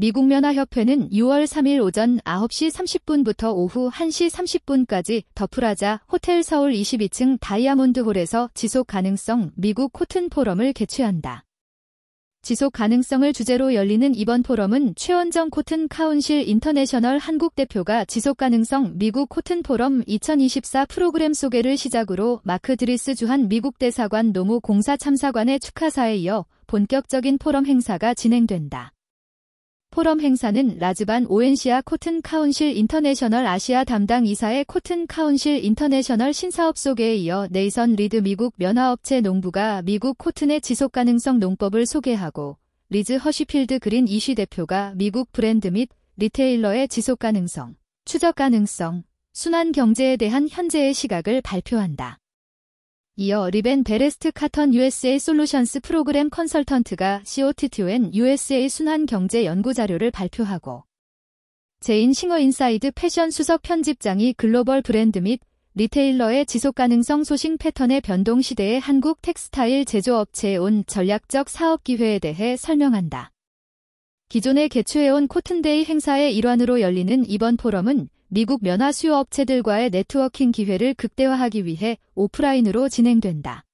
미국 면화협회는 6월 3일 오전 9시 30분부터 오후 1시 30분까지 더 프라자 호텔 서울 22층 다이아몬드홀에서 지속 가능성 미국 코튼 포럼을 개최한다. 지속 가능성을 주제로 열리는 이번 포럼은 최원정 코튼 카운실 인터내셔널 한국 대표가 지속 가능성 미국 코튼 포럼 2024 프로그램 소개를 시작으로 마크 드리스 주한 미국 대사관 노무 공사 참사관의 축하사에 이어 본격적인 포럼 행사가 진행된다. 포럼 행사는 라즈반 오엔시아 코튼 카운실 인터내셔널 아시아 담당 이사의 코튼 카운실 인터내셔널 신사업 소개에 이어 네이선 리드 미국 면화업체 농부가 미국 코튼의 지속가능성 농법을 소개하고 리즈 허시필드 그린 이슈 대표가 미국 브랜드 및 리테일러의 지속가능성, 추적가능성, 순환경제에 대한 현재의 시각을 발표한다. 이어 리벤 베레스트 카턴 USA 솔루션스 프로그램 컨설턴트가 COTTON USA 순환 경제 연구 자료를 발표하고 제인 싱어 인사이드 패션 수석 편집장이 글로벌 브랜드 및 리테일러의 지속 가능성 소싱 패턴의 변동 시대에 한국 텍스타일 제조업체에 온 전략적 사업 기회에 대해 설명한다. 기존에 개최해온 코튼데이 행사의 일환으로 열리는 이번 포럼은 미국 면화 수요 업체들과의 네트워킹 기회를 극대화하기 위해 오프라인으로 진행된다.